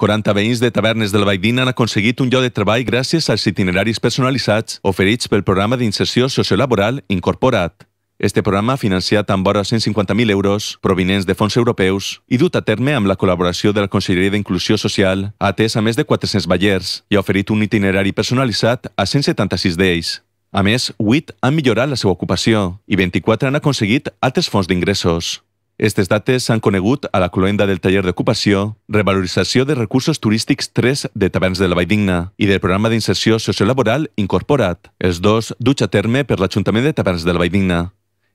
40 veïns de tavernes del Vaidín han aconseguit un lloc de treball gràcies als itineraris personalitzats oferits pel programa d'inserció sociolaboral Incorporat. Este programa, financiat amb vora 150.000 euros, provinents de fons europeus, i dut a terme amb la col·laboració de la Conselleria d'Inclusió Social, ha atès a més de 400 ballers i ha oferit un itinerari personalitzat a 176 d'ells. A més, 8 han millorat la seva ocupació i 24 han aconseguit altres fons d'ingressos. Estes dates s'han conegut a la cloenda del taller d'ocupació, revalorització de recursos turístics 3 de Taverns de la Valldigna i del programa d'inserció sociolaboral Incorporat, els dos duts a terme per l'Ajuntament de Taverns de la Valldigna.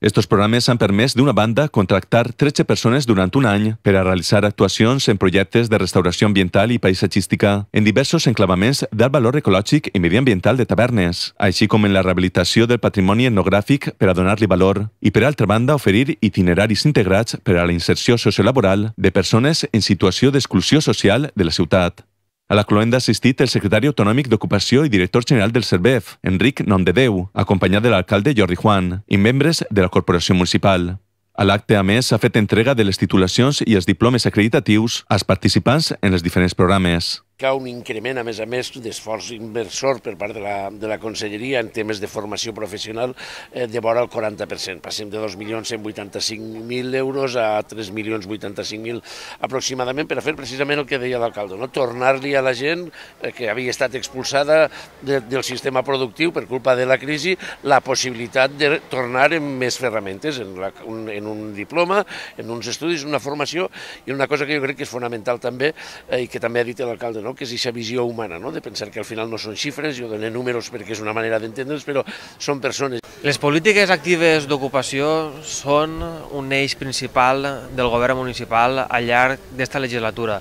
Estos programes han permès d'una banda contractar 13 persones durant un any per a realitzar actuacions en projectes de restauració ambiental i paisatgística en diversos enclavaments d'alt valor ecològic i mediambiental de tavernes, així com en la rehabilitació del patrimoni etnogràfic per a donar-li valor i, per altra banda, oferir itineraris integrats per a la inserció sociolaboral de persones en situació d'exclusió social de la ciutat. A la cloenda ha assistit el secretari autonòmic d'Ocupació i director general del Servef, Enric Nomdedeu, acompanyat de l'alcalde Jordi Juan i membres de la corporació municipal. A l'acte, a més, s'ha fet entrega de les titulacions i els diplomes acreditatius als participants en els diferents programes. Cau un increment, a més a més, d'esforç inversor per part de la, de la conselleria en temes de formació professional eh, de vora el 40%. Passem de 2.185.000 euros a 3.085.000 aproximadament per a fer precisament el que deia l'alcalde, no? tornar-li a la gent eh, que havia estat expulsada de, del sistema productiu per culpa de la crisi la possibilitat de tornar amb més ferramentes, en, la, un, en un diploma, en uns estudis, una formació i una cosa que jo crec que és fonamental també eh, i que també ha dit l'alcalde no? que és aquesta visió humana, no? de pensar que al final no són xifres, jo dono números perquè és una manera d'entendre'ls, però són persones. Les polítiques actives d'ocupació són un eix principal del govern municipal al llarg d'esta legislatura.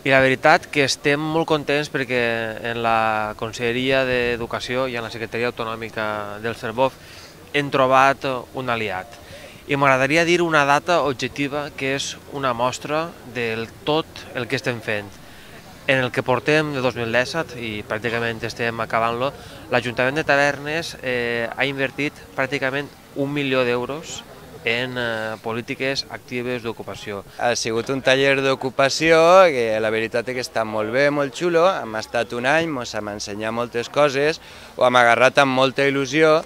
I la veritat que estem molt contents perquè en la Conselleria d'Educació i en la Secretaria Autonòmica del Cervov hem trobat un aliat. I m'agradaria dir una data objectiva que és una mostra del tot el que estem fent. En el que portem de 2017, i pràcticament estem acabant-lo, l'Ajuntament de Tavernes eh, ha invertit pràcticament un milió d'euros en eh, polítiques actives d'ocupació. Ha sigut un taller d'ocupació que la veritat és que està molt bé, molt xulo, hem estat un any, ens hem ensenyat moltes coses, ho hem agarrat amb molta il·lusió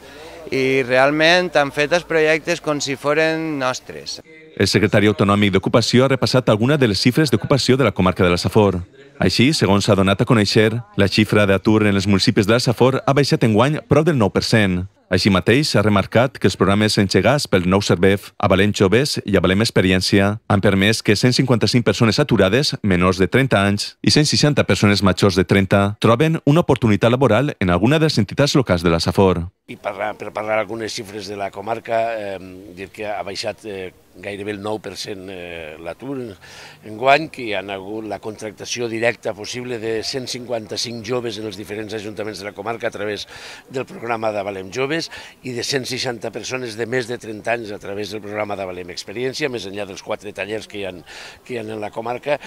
i realment han fet els projectes com si foren nostres. El secretari autonòmic d'Ocupació ha repassat alguna de les xifres d'ocupació de la comarca de la Safor. Així, segons s'ha donat a conèixer, la xifra d'atur en els municipis de la Safor ha baixat enguany prop del 9%. Així mateix, s'ha remarcat que els programes engegats pel nou Servef, Valent Joves i Avalem Experiència han permès que 155 persones aturades menors de 30 anys i 160 persones majors de 30 troben una oportunitat laboral en alguna de les entitats locals de la SAFOR. I per parlar algunes xifres de la comarca, eh, dir que ha baixat eh, gairebé el 9% eh, l'atur en guany, que hi ha hagut la contractació directa possible de 155 joves en els diferents ajuntaments de la comarca a través del programa d'Avalem Joves i de 160 persones de més de 30 anys a través del programa d'Avalem Experiència, més enllà dels quatre tallers que hi ha, que hi ha en la comarca.